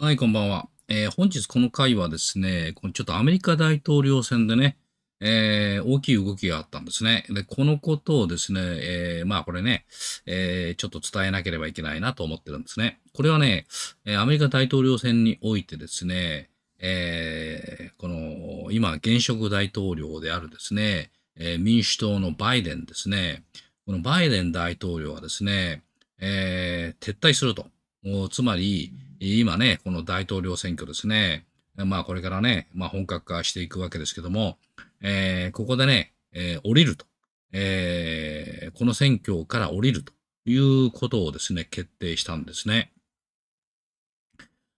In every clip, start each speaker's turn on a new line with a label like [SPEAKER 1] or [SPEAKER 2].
[SPEAKER 1] はい、こんばんは。えー、本日この回はですね、このちょっとアメリカ大統領選でね、えー、大きい動きがあったんですね。で、このことをですね、えー、まあこれね、えー、ちょっと伝えなければいけないなと思ってるんですね。これはね、えアメリカ大統領選においてですね、えこの、今、現職大統領であるですね、え民主党のバイデンですね、このバイデン大統領はですね、え撤退すると。つまり、うん今ね、この大統領選挙ですね、まあこれからね、まあ本格化していくわけですけども、えー、ここでね、えー、降りると、えー、この選挙から降りるということをですね、決定したんですね。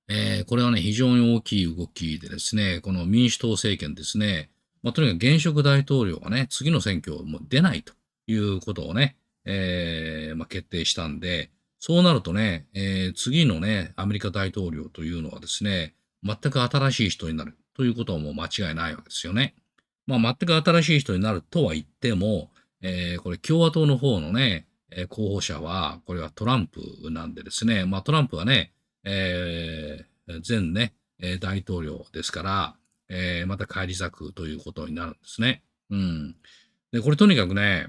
[SPEAKER 1] えー、これはね、非常に大きい動きでですね、この民主党政権ですね、まあ、とにかく現職大統領がね、次の選挙も出ないということをね、えー、まあ、決定したんで、そうなるとね、えー、次のね、アメリカ大統領というのはですね、全く新しい人になるということはもう間違いないわけですよね。まあ、全く新しい人になるとは言っても、えー、これ共和党の方のね、え候補者は、これはトランプなんでですね、まあ、トランプはね、えー、前ね、え大統領ですから、えまた返り咲くということになるんですね。うん。で、これとにかくね、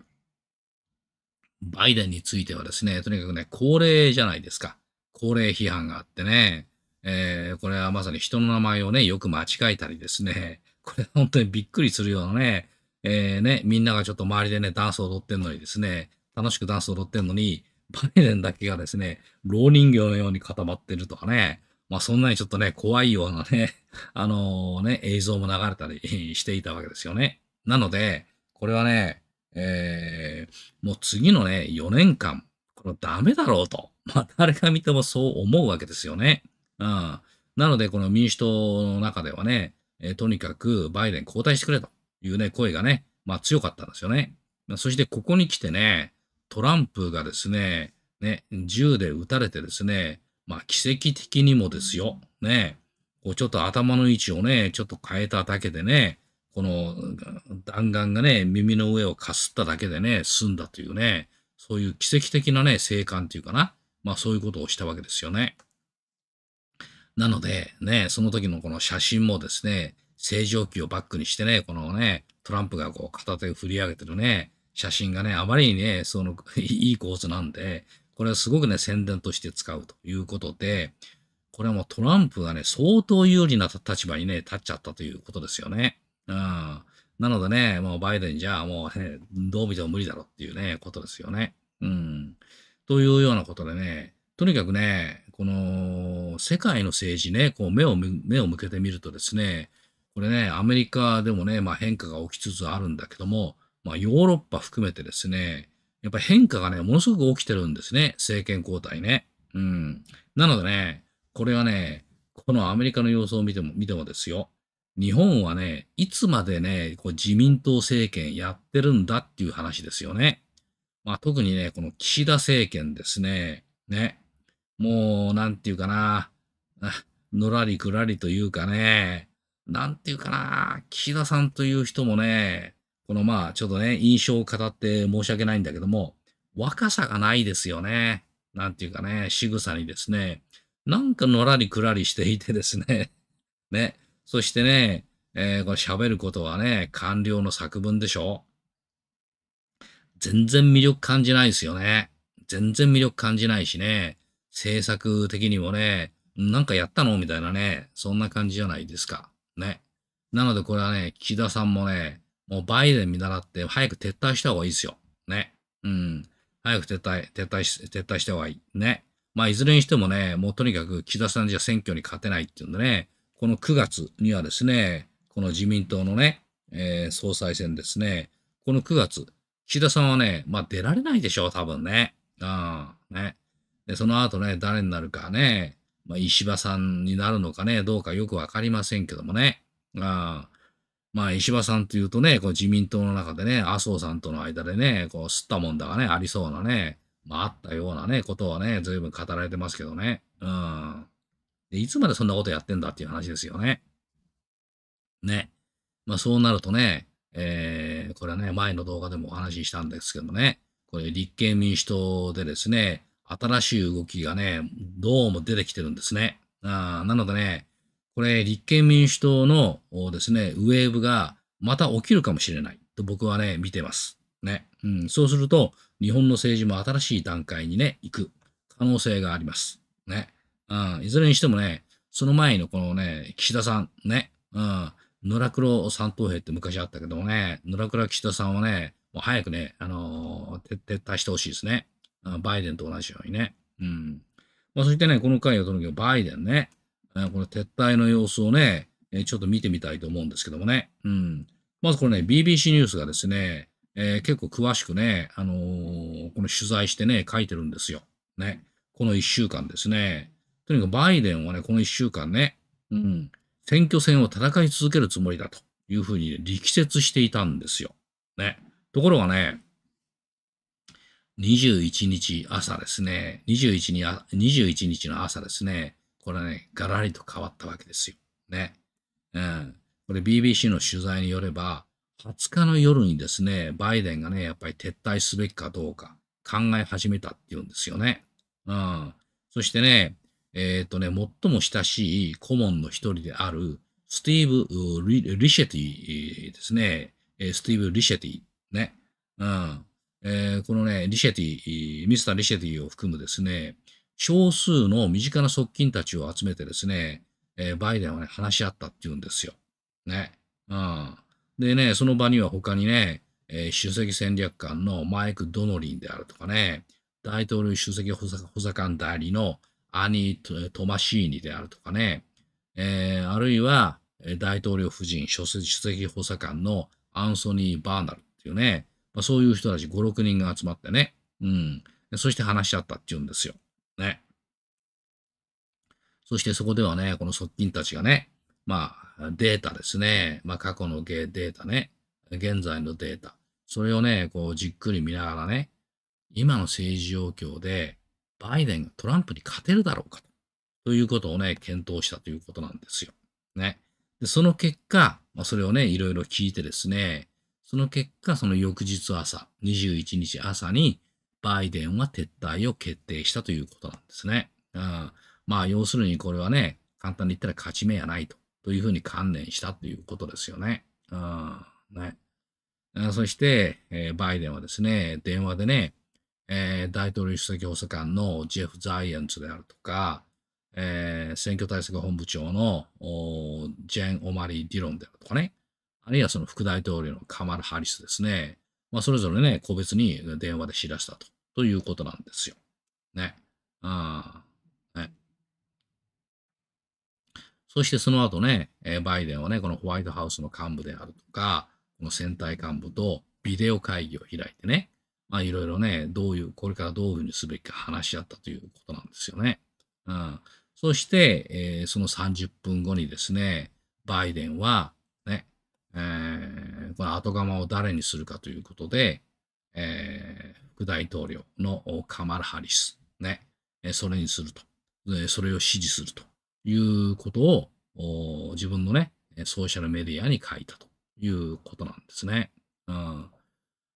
[SPEAKER 1] バイデンについてはですね、とにかくね、高齢じゃないですか。高齢批判があってね、えー、これはまさに人の名前をね、よく間違えたりですね、これ本当にびっくりするようなね、えー、ね、みんながちょっと周りでね、ダンスを踊ってんのにですね、楽しくダンスを踊ってんのに、バイデンだけがですね、老人形のように固まってるとかね、まあそんなにちょっとね、怖いようなね、あのー、ね、映像も流れたりしていたわけですよね。なので、これはね、えー、もう次のね、4年間、これダメだろうと。まあ、誰が見てもそう思うわけですよね。うん。なので、この民主党の中ではね、えー、とにかくバイデン交代してくれというね、声がね、まあ強かったんですよね。そしてここに来てね、トランプがですね、ね、銃で撃たれてですね、まあ奇跡的にもですよ、ね、こうちょっと頭の位置をね、ちょっと変えただけでね、この弾丸がね、耳の上をかすっただけでね、済んだというね、そういう奇跡的なね、生還というかな、まあそういうことをしたわけですよね。なので、ね、その時のこの写真もですね、正常期をバックにしてね、このね、トランプがこう片手を振り上げてるね、写真がね、あまりにね、その、いい構図なんで、これはすごくね、宣伝として使うということで、これはもうトランプがね、相当有利な立場にね、立っちゃったということですよね。うん。なのでね、もうバイデンじゃあもう、ね、どう見ても無理だろっていうね、ことですよね。うん。というようなことでね、とにかくね、この世界の政治ね、こう目を目を向けてみるとですね、これね、アメリカでもね、まあ、変化が起きつつあるんだけども、まあ、ヨーロッパ含めてですね、やっぱ変化がね、ものすごく起きてるんですね、政権交代ね。うん。なのでね、これはね、このアメリカの様子を見ても、見てもですよ。日本はね、いつまでね、こう自民党政権やってるんだっていう話ですよね。まあ特にね、この岸田政権ですね。ね。もう、なんていうかな。のらりくらりというかね。なんていうかな。岸田さんという人もね、このまあちょっとね、印象を語って申し訳ないんだけども、若さがないですよね。なんていうかね、仕草にですね。なんかのらりくらりしていてですね。ね。そしてね、えー、これ喋ることはね、官僚の作文でしょ全然魅力感じないですよね。全然魅力感じないしね、政策的にもね、なんかやったのみたいなね、そんな感じじゃないですか。ね。なのでこれはね、岸田さんもね、もうバイデン見習って早く撤退した方がいいですよ。ね。うん。早く撤退、撤退し、撤退した方がいい。ね。まあ、いずれにしてもね、もうとにかく岸田さんじゃ選挙に勝てないっていうんでね、この9月にはですね、この自民党のね、えー、総裁選ですね、この9月、岸田さんはね、まあ出られないでしょう、多分ね。あね。で、その後ね、誰になるかね、まあ、石破さんになるのかね、どうかよくわかりませんけどもね。あまあ、石破さんというとね、こう自民党の中でね、麻生さんとの間でね、こう、吸ったもんだがね、ありそうなね、まあ、あったようなね、ことはね、随分語られてますけどね。うん。いつまでそんなことやってんだっていう話ですよね。ね。まあそうなるとね、えー、これはね、前の動画でもお話ししたんですけどもね、これ立憲民主党でですね、新しい動きがね、どうも出てきてるんですね。あなのでね、これ立憲民主党のですね、ウェーブがまた起きるかもしれないと僕はね、見てます。ね。うん、そうすると、日本の政治も新しい段階にね、行く可能性があります。ね。うん、いずれにしてもね、その前のこのね、岸田さんね、うん、野良黒三等兵って昔あったけどもね、野良黒岸田さんはね、もう早くね、あのー、撤退してほしいですね。バイデンと同じようにね。うん。まあ、そしてね、この回をとにけど、バイデンね、この撤退の様子をね、ちょっと見てみたいと思うんですけどもね。うん。まずこれね、BBC ニュースがですね、えー、結構詳しくね、あのー、この取材してね、書いてるんですよ。ね。この1週間ですね。とにかくバイデンはね、この1週間ね、うん、選挙戦を戦い続けるつもりだというふうに、ね、力説していたんですよ。ね。ところがね、21日朝ですね、21日 ,21 日の朝ですね、これね、がらりと変わったわけですよ。ね。うん。これ BBC の取材によれば、20日の夜にですね、バイデンがね、やっぱり撤退すべきかどうか考え始めたっていうんですよね。うん。そしてね、えっ、ー、とね、最も親しい顧問の一人である、スティーブ・リシェティですね。スティーブ・リシェティ。ね。うん。えー、このね、リシェティ、ミスター・リシェティを含むですね、少数の身近な側近たちを集めてですね、えー、バイデンはね、話し合ったっていうんですよ。ね。うん。でね、その場には他にね、えー、主席戦略官のマイク・ドノリンであるとかね、大統領主席補佐補佐官代理のアニー・トマシーニであるとかね、えー、あるいは大統領夫人、首席補佐官のアンソニー・バーナルっていうね、まあ、そういう人たち5、6人が集まってね、うん、そして話し合ったっていうんですよ。ね。そしてそこではね、この側近たちがね、まあ、データですね。まあ、過去のデータね。現在のデータ。それをね、こう、じっくり見ながらね、今の政治状況で、バイデンがトランプに勝てるだろうかということをね、検討したということなんですよ。ね。でその結果、まあ、それをね、いろいろ聞いてですね、その結果、その翌日朝、21日朝に、バイデンは撤退を決定したということなんですね。うん、まあ、要するにこれはね、簡単に言ったら勝ち目やないと、というふうに観念したということですよね。うん、ね。そして、えー、バイデンはですね、電話でね、えー、大統領首席補佐官のジェフ・ザイエンツであるとか、えー、選挙対策本部長のジェン・オマリー・ディロンであるとかね、あるいはその副大統領のカマル・ハリスですね、まあ、それぞれね、個別に電話で知らせたとということなんですよ。ね。あそしてその後ね、えバイデンはね、このホワイトハウスの幹部であるとか、この選対幹部とビデオ会議を開いてね、まあいろいろね、どういう、これからどういうふうにすべきか話し合ったということなんですよね。うん。そして、えー、その30分後にですね、バイデンは、ね、えー、この後釜を誰にするかということで、えー、副大統領のカマラ・ハリス、ね、それにすると、それを支持するということを、自分のね、ソーシャルメディアに書いたということなんですね。うん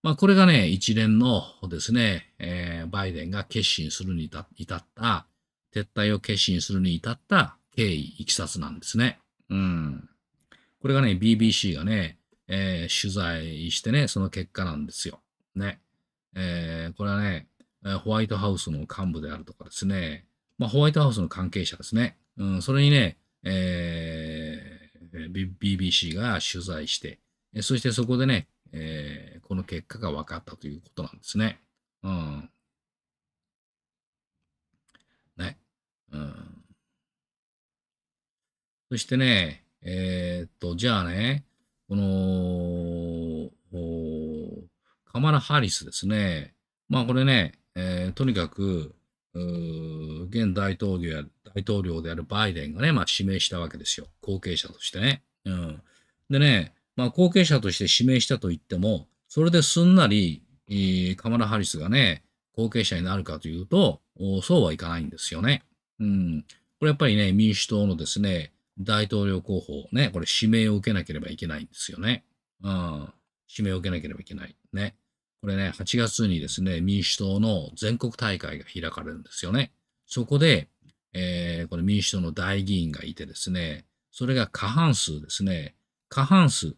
[SPEAKER 1] まあ、これがね、一連のですね、えー、バイデンが決心するに至った、撤退を決心するに至った経緯、いきさつなんですね。うん。これがね、BBC がね、えー、取材してね、その結果なんですよ。ね。えー、これはね、ホワイトハウスの幹部であるとかですね、まあ、ホワイトハウスの関係者ですね。うん、それにね、えー、BBC が取材して、そしてそこでね、えーこの結果が分かったということなんですね。うん。ね。うん。そしてね、えー、っと、じゃあね、この、カマラ・ハリスですね。まあこれね、えー、とにかく、現大統領や大統領であるバイデンがね、まあ、指名したわけですよ。後継者としてね。うん、でね、まあ、後継者として指名したといっても、それですんなり、えー、カマラ・ハリスがね、後継者になるかというと、そうはいかないんですよね。うん。これやっぱりね、民主党のですね、大統領候補ね、これ指名を受けなければいけないんですよね。うん。指名を受けなければいけない。ね。これね、8月にですね、民主党の全国大会が開かれるんですよね。そこで、えー、これ民主党の大議員がいてですね、それが過半数ですね。過半数、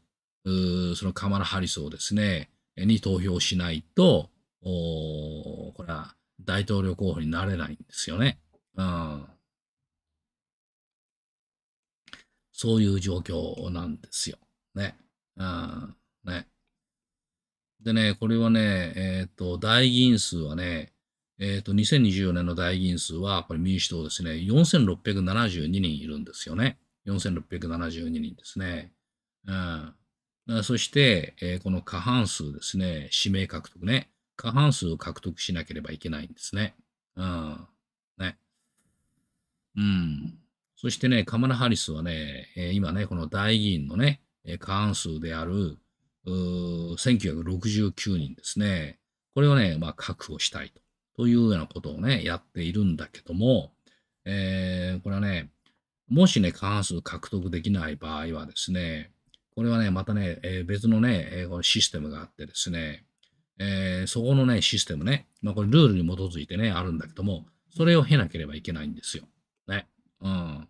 [SPEAKER 1] そのカマラ・ハリスをですね、に投票しないと、これは大統領候補になれないんですよね。うん。そういう状況なんですよ。ね。うん。ね。でね、これはね、えっ、ー、と、大議員数はね、えっ、ー、と、2024年の大議員数は、これ民主党ですね、4672人いるんですよね。4672人ですね。うん。そして、えこの過半数ですね、指名獲得ね。過半数を獲得しなければいけないんですね。うん。ね。うん。そしてね、カマラ・ハリスはね、え今ね、この大議員のね、過半数である、1969人ですね。これをね、まあ、確保したいと。というようなことをね、やっているんだけども、えー、これはね、もしね、過半数獲得できない場合はですね、これはね、またね、えー、別のね、えー、このシステムがあってですね、えー、そこのね、システムね、まあ、これルールに基づいてね、あるんだけども、それを経なければいけないんですよ。ね。うん。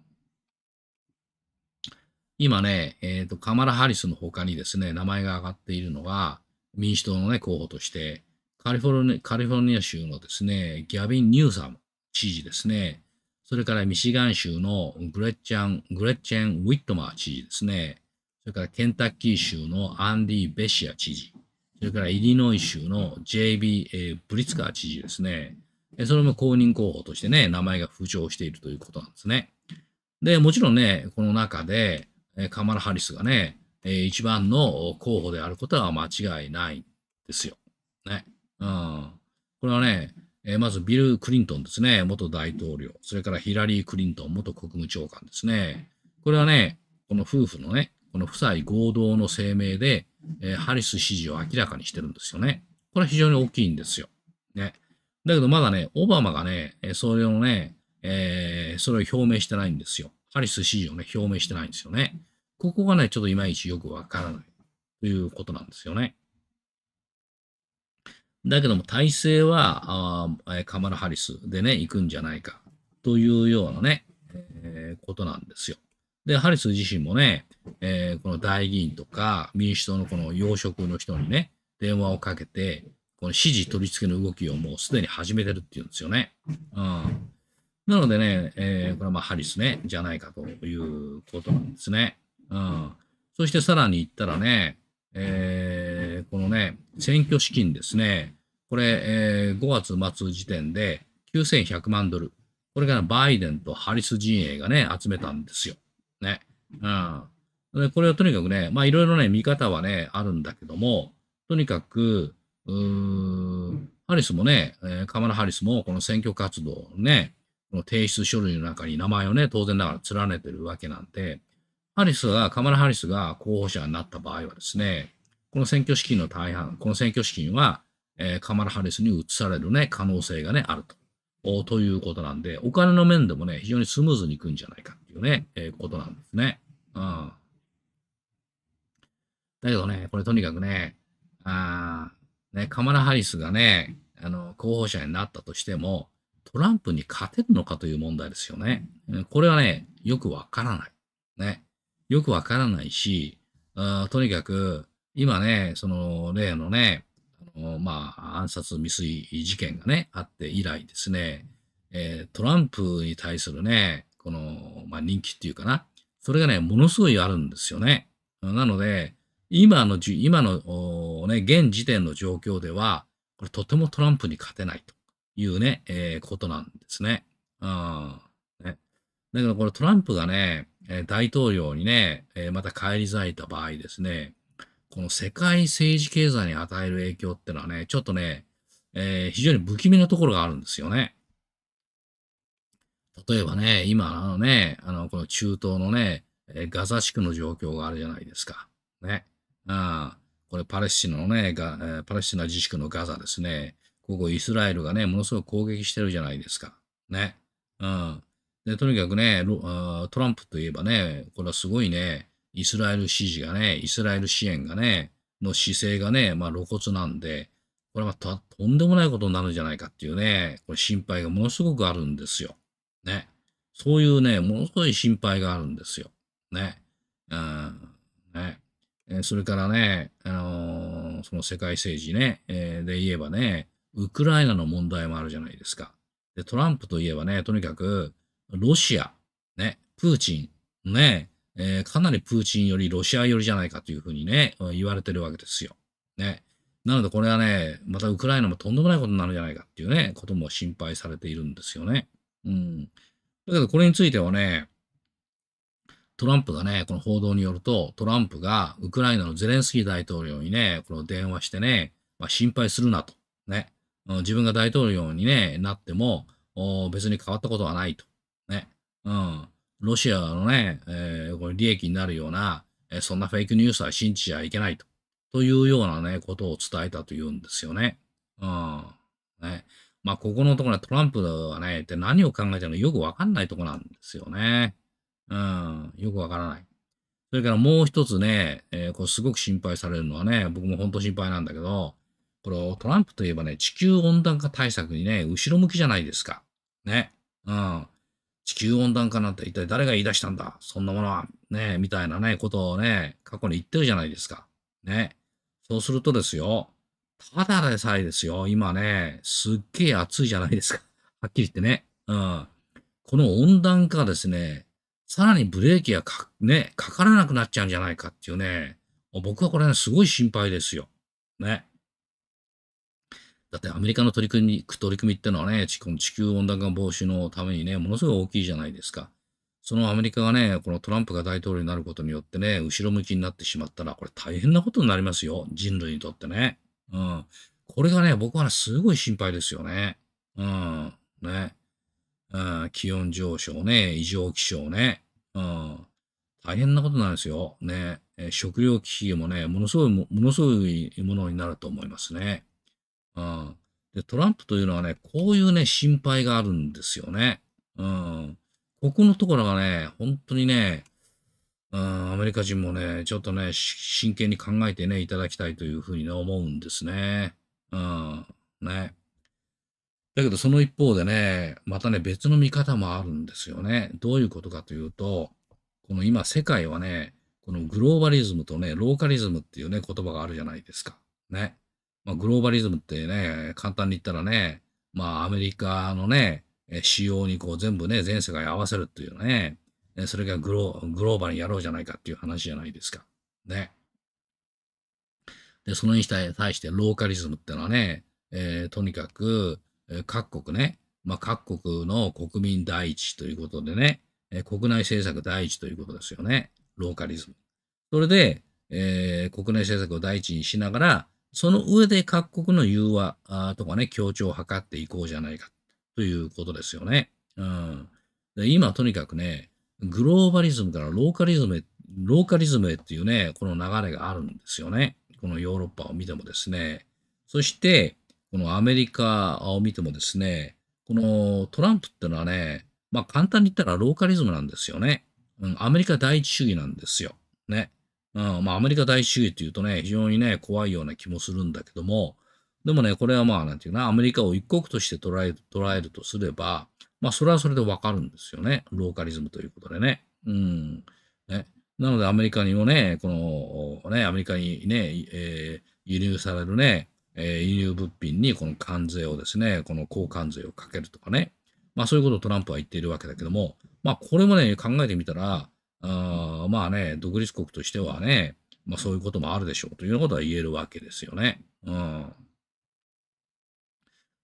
[SPEAKER 1] 今ね、えっ、ー、と、カマラ・ハリスの他にですね、名前が挙がっているのは、民主党のね、候補として、カリフォルニカリフォルニア州のですね、ギャビン・ニューサム知事ですね、それからミシガン州のグレッチャン、グレッチェン・ウィットマー知事ですね、それからケンタッキー州のアンディ・ベシア知事、それからイリノイ州の JB、ー、ブリツカー知事ですね。それも公認候補としてね、名前が浮上しているということなんですね。で、もちろんね、この中で、カマラ・ハリスがね、一番の候補であることは間違いないんですよ。ね。うん。これはね、まずビル・クリントンですね、元大統領。それからヒラリー・クリントン、元国務長官ですね。これはね、この夫婦のね、この夫妻合同の声明で、えー、ハリス支持を明らかにしてるんですよね。これは非常に大きいんですよ。ね。だけどまだね、オバマがね、それをね、えー、それを表明してないんですよ。ハリス支持をね、表明してないんですよね。ここがね、ちょっといまいちよくわからないということなんですよね。だけども体制はあカマラ・ハリスでね、行くんじゃないかというようなね、えー、ことなんですよ。で、ハリス自身もね、えー、この大議員とか民主党のこの要職の人にね、電話をかけて、この支持取り付けの動きをもうすでに始めてるっていうんですよね。うん。なのでね、えー、これはまあハリスね、じゃないかということなんですね。うん。そしてさらに言ったらね、えー、このね、選挙資金ですね、これ、えー、5月末時点で9100万ドル。これがバイデンとハリス陣営がね、集めたんですよ。うん。これはとにかくね、まあいろいろね、見方はね、あるんだけども、とにかく、うーハリスもね、えカマラ・ハリスもこの選挙活動ね、この提出書類の中に名前をね、当然ながら連ねてるわけなんで、ハリスが、カマラ・ハリスが候補者になった場合はですね、この選挙資金の大半、この選挙資金は、えー、カマラ・ハリスに移されるね、可能性がね、あると。ということなんで、お金の面でもね、非常にスムーズにいくんじゃないかっていうね、えー、ことなんですね。うん。だけどね、これとにかくね、あね、カマラ・ハリスがね、あの、候補者になったとしても、トランプに勝てるのかという問題ですよね。これはね、よくわからない。ね。よくわからないし、あとにかく、今ね、その例のね、まあ、暗殺未遂事件がね、あって以来ですね、えー、トランプに対するね、この、まあ、人気っていうかな、それがね、ものすごいあるんですよね。なので、今の、今の、ね、現時点の状況では、これとてもトランプに勝てないというね、えー、ことなんですね。うん。ね。だけどこれトランプがね、大統領にね、また返り咲いた場合ですね、この世界政治経済に与える影響ってのはね、ちょっとね、えー、非常に不気味なところがあるんですよね。例えばね、今、あのね、あの、この中東のね、ガザ地区の状況があるじゃないですか。ね。あこれパレスチナのね、がパレスチナ自治区のガザですね。ここイスラエルがね、ものすごく攻撃してるじゃないですか。ね。うん。で、とにかくね、トランプといえばね、これはすごいね、イスラエル支持がね、イスラエル支援がね、の姿勢がね、まあ露骨なんで、これはとんでもないことになるんじゃないかっていうね、これ心配がものすごくあるんですよ。ね。そういうね、ものすごい心配があるんですよ。ね。うん。ね。えそれからね、あのー、その世界政治ね、えー、で言えばね、ウクライナの問題もあるじゃないですか。で、トランプといえばね、とにかく、ロシア、ね、プーチン、ね、えー、かなりプーチンよりロシア寄りじゃないかというふうにね、言われてるわけですよ。ね。なのでこれはね、またウクライナもとんでもないことになるんじゃないかっていうね、ことも心配されているんですよね。うん。だけどこれについてはね、トランプがね、この報道によると、トランプがウクライナのゼレンスキー大統領にね、この電話してね、まあ、心配するなと。ね。自分が大統領に、ね、なっても、別に変わったことはないと。ね。うん。ロシアのね、えー、これ利益になるような、えー、そんなフェイクニュースは信じちゃいけないと。というようなね、ことを伝えたというんですよね。うん。ね。まあ、ここのところはトランプはね、って何を考えてるのよくわかんないとこなんですよね。うん。よくわからない。それからもう一つね、えー、これすごく心配されるのはね、僕も本当心配なんだけど、これトランプといえばね、地球温暖化対策にね、後ろ向きじゃないですか。ね。うん。地球温暖化なんて一体誰が言い出したんだそんなものは、ね、みたいなね、ことをね、過去に言ってるじゃないですか。ね。そうするとですよ、ただでさえですよ、今ね、すっげえ暑いじゃないですか。はっきり言ってね。うん。この温暖化ですね、さらにブレーキがか、ね、かからなくなっちゃうんじゃないかっていうね、僕はこれね、すごい心配ですよ。ね。だってアメリカの取り組み、取り組みってのはね、この地球温暖化防止のためにね、ものすごい大きいじゃないですか。そのアメリカがね、このトランプが大統領になることによってね、後ろ向きになってしまったら、これ大変なことになりますよ。人類にとってね。うん。これがね、僕はね、すごい心配ですよね。うん。ね。うん。気温上昇ね、異常気象ね。うん。大変なことなんですよ。ね。え食料危機もね、ものすごいも、ものすごいものになると思いますね。うん。で、トランプというのはね、こういうね、心配があるんですよね。うん。ここのところがね、本当にね、うん、アメリカ人もね、ちょっとね、真剣に考えてね、いただきたいというふうにね、思うんですね。うん、ね。だけど、その一方でね、またね、別の見方もあるんですよね。どういうことかというと、この今、世界はね、このグローバリズムとね、ローカリズムっていうね、言葉があるじゃないですか。ね。まあ、グローバリズムってね、簡単に言ったらね、まあ、アメリカのね、仕様にこう全部ね、全世界合わせるっていうね、それがグログローバルにやろうじゃないかっていう話じゃないですか。ね。で、それに対してローカリズムってのはね、えー、とにかく、え各国ね、まあ、各国の国民第一ということでね、え国内政策第一ということですよね。ローカリズム。それで、えー、国内政策を第一にしながら、その上で各国の融和とかね、協調を図っていこうじゃないかということですよね。うん、で今とにかくね、グローバリズムからローカリズムへ、ローカリズムへっていうね、この流れがあるんですよね。このヨーロッパを見てもですね。そして、このアメリカを見てもですね、このトランプってのはね、まあ簡単に言ったらローカリズムなんですよね。うん、アメリカ第一主義なんですよ。ね。うん、まあアメリカ大主義っていうとね、非常にね、怖いような気もするんだけども、でもね、これはまあなんていうな、アメリカを一国として捉える、捉えるとすれば、まあそれはそれでわかるんですよね。ローカリズムということでね。うん。ね。なのでアメリカにもね、この、ね、アメリカにね、えー、輸入されるね、えー、輸入物品にこの関税をですね、この高関税をかけるとかね、まあそういうことをトランプは言っているわけだけども、まあこれもね、考えてみたら、あまあね、独立国としてはね、まあそういうこともあるでしょうというようなことは言えるわけですよね。うん。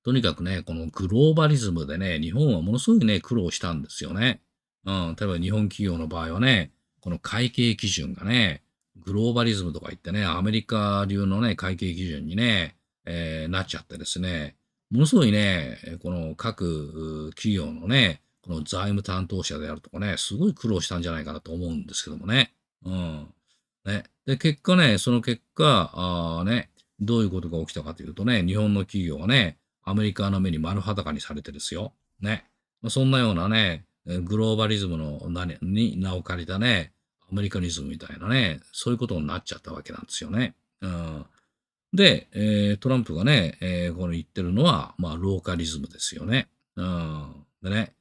[SPEAKER 1] とにかくね、このグローバリズムでね、日本はものすごいね、苦労したんですよね。うん。例えば日本企業の場合はね、この会計基準がね、グローバリズムとか言ってね、アメリカ流のね、会計基準にね、えー、なっちゃってですね、ものすごいね、この各企業のね、この財務担当者であるとかね、すごい苦労したんじゃないかなと思うんですけどもね。うん。ね。で、結果ね、その結果、あね、どういうことが起きたかというとね、日本の企業はね、アメリカの目に丸裸にされてですよ。ね。まあ、そんなようなね、グローバリズムの何に名を借りたね、アメリカニズムみたいなね、そういうことになっちゃったわけなんですよね。うん。で、えー、トランプがね、えー、この言ってるのは、まあ、ローカリズムですよね。うん。でね、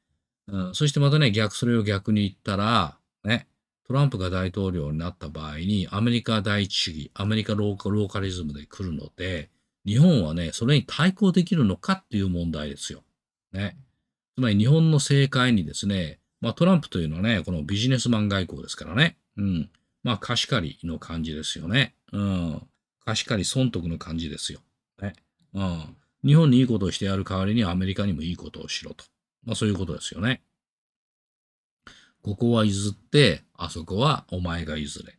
[SPEAKER 1] うん、そしてまたね、逆、それを逆に言ったら、ね、トランプが大統領になった場合に、アメリカ第一主義、アメリカローカローカリズムで来るので、日本はね、それに対抗できるのかっていう問題ですよ。ね。つまり日本の政界にですね、まあトランプというのはね、このビジネスマン外交ですからね。うん。まあ貸し借りの感じですよね。うん。貸し借り損得の感じですよ。ね。うん。日本にいいことをしてやる代わりにアメリカにもいいことをしろと。まあそういうことですよね。ここは譲って、あそこはお前が譲れ。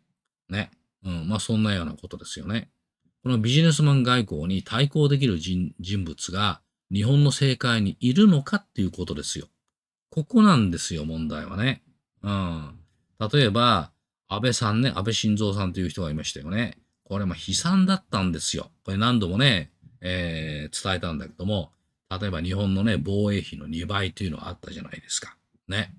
[SPEAKER 1] ね。うん。まあそんなようなことですよね。このビジネスマン外交に対抗できる人物が日本の政界にいるのかっていうことですよ。ここなんですよ、問題はね。うん。例えば、安倍さんね、安倍晋三さんという人がいましたよね。これ、まあ悲惨だったんですよ。これ何度もね、えー、伝えたんだけども、例えば日本のね、防衛費の2倍というのはあったじゃないですか。ね。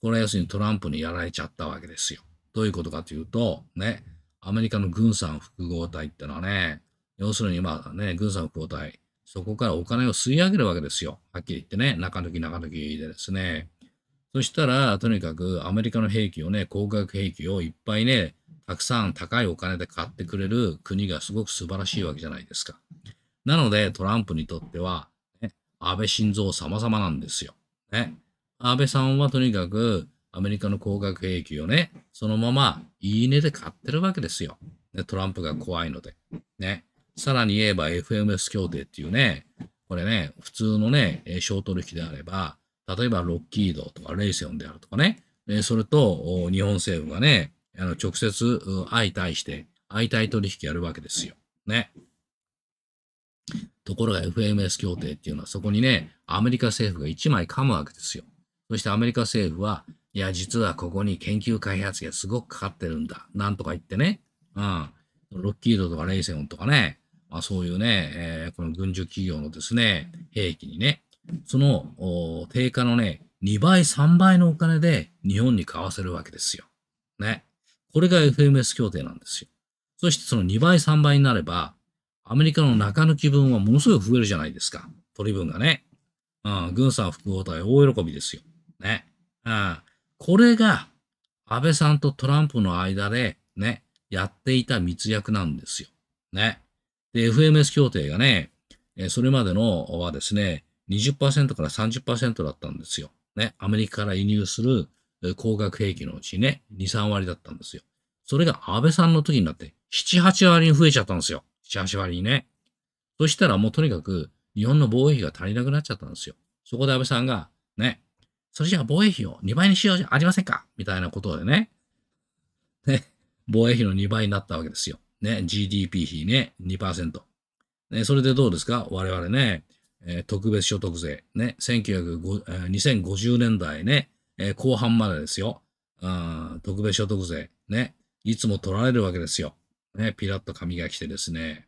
[SPEAKER 1] これは要するにトランプにやられちゃったわけですよ。どういうことかというと、ね、アメリカの軍産複合体ってのはね、要するにまあね、軍産複合体、そこからお金を吸い上げるわけですよ。はっきり言ってね、中抜き中抜きでですね。そしたら、とにかくアメリカの兵器をね、高額兵器をいっぱいね、たくさん高いお金で買ってくれる国がすごく素晴らしいわけじゃないですか。なので、トランプにとっては、安倍晋三様々なんですよ。ね。安倍さんはとにかくアメリカの高額兵器をね、そのままいいねで買ってるわけですよ。ね、トランプが怖いので。ね。さらに言えば FMS 協定っていうね、これね、普通のね、商取引であれば、例えばロッキードとかレイセオンであるとかね、それと日本政府がね、あの直接相対して、相対取引やるわけですよ。ね。ところが FMS 協定っていうのはそこにね、アメリカ政府が1枚噛むわけですよ。そしてアメリカ政府は、いや、実はここに研究開発がすごくかかってるんだ。なんとか言ってね。うん。ロッキードとかレイセオンとかね。まあそういうね、えー、この軍需企業のですね、兵器にね、その定価のね、2倍、3倍のお金で日本に買わせるわけですよ。ね。これが FMS 協定なんですよ。そしてその2倍、3倍になれば、アメリカの中抜き分はものすごい増えるじゃないですか。取り分がね。うん、軍産複合体大喜びですよ。ね。うん、これが、安倍さんとトランプの間で、ね、やっていた密約なんですよ。ね。で、FMS 協定がね、それまでのはですね、20%から30%だったんですよ。ね。アメリカから輸入する高額兵器のうちね、2、3割だったんですよ。それが安倍さんの時になって、7、8割に増えちゃったんですよ。7、8割にね。そしたらもうとにかく日本の防衛費が足りなくなっちゃったんですよ。そこで安倍さんが、ね、それじゃあ防衛費を2倍にしようじゃありませんかみたいなことでね。ね、防衛費の2倍になったわけですよ。ね、GDP 比ね、2%。ね、それでどうですか我々ね、えー、特別所得税、ね、1950、え2050年代ね、えー、後半までですよ、特別所得税、ね、いつも取られるわけですよ。ね、ピラッと髪が来てですね、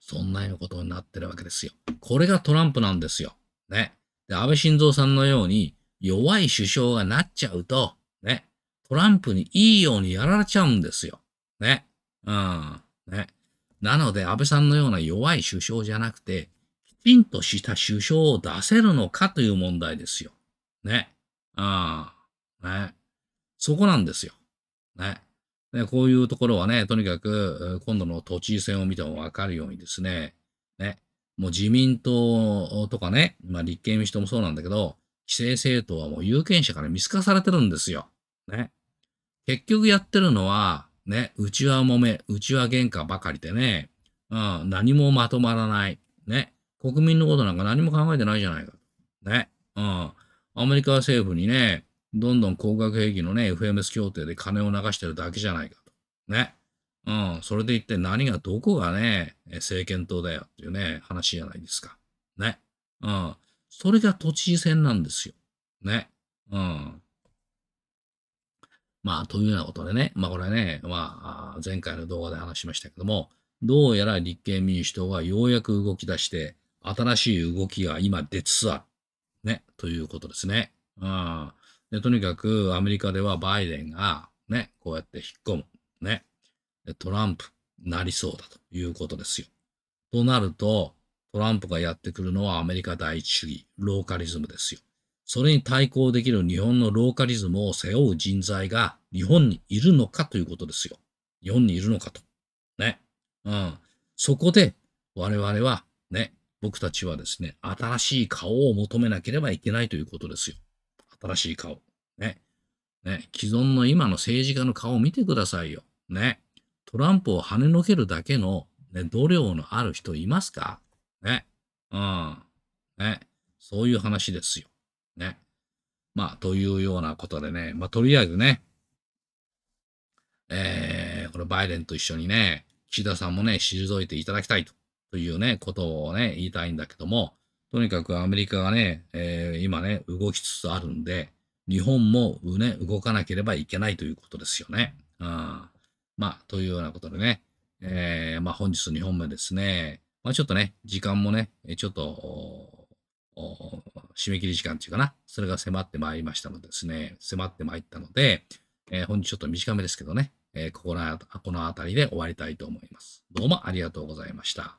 [SPEAKER 1] そんなようなことになってるわけですよ。これがトランプなんですよ。ね。で、安倍晋三さんのように弱い首相がなっちゃうと、ね、トランプにいいようにやられちゃうんですよ。ね。うん。ね。なので、安倍さんのような弱い首相じゃなくて、きちんとした首相を出せるのかという問題ですよ。ね。うん。ね。そこなんですよ。ね。ね、こういうところはね、とにかく今度の都知事選を見てもわかるようにですね、ね、もう自民党とかね、まあ、立憲民主党もそうなんだけど、規制政党はもう有権者から見透かされてるんですよ。ね。結局やってるのは、ね、うちは揉め、うちは喧嘩ばかりでね、うん、何もまとまらない。ね。国民のことなんか何も考えてないじゃないか。ね。うん。アメリカ政府にね、どんどん高額兵器のね、FMS 協定で金を流してるだけじゃないかと。ね。うん。それで一体何が、どこがね、政権党だよっていうね、話じゃないですか。ね。うん。それが都知事選なんですよ。ね。うん。まあ、というようなことでね、まあこれね、まあ、前回の動画で話しましたけども、どうやら立憲民主党はようやく動き出して、新しい動きが今出つつある。ね、ということですね。うん。で、とにかくアメリカではバイデンがね、こうやって引っ込む。ね。トランプなりそうだということですよ。となると、トランプがやってくるのはアメリカ第一主義、ローカリズムですよ。それに対抗できる日本のローカリズムを背負う人材が日本にいるのかということですよ。日本にいるのかと。ね。うん。そこで我々はね、僕たちはですね、新しい顔を求めなければいけないということですよ。新しい顔。ね。ね。既存の今の政治家の顔を見てくださいよ。ね。トランプを跳ねのけるだけの、ね、度量のある人いますかね。うん。ね。そういう話ですよ。ね。まあ、というようなことでね。まあ、とりあえずね。えー、これバイデンと一緒にね、岸田さんもね、退いていただきたいとというね、ことをね、言いたいんだけども、とにかくアメリカがね、えー、今ね、動きつつあるんで、日本も、ね、動かなければいけないということですよね。うん、まあ、というようなことでね、えー、まあ、本日2本目ですね、まあ、ちょっとね、時間もね、ちょっと、締め切り時間っていうかな、それが迫ってまいりましたのでですね、迫ってまいったので、えー、本日ちょっと短めですけどね、えー、ここの、この辺りで終わりたいと思います。どうもありがとうございました。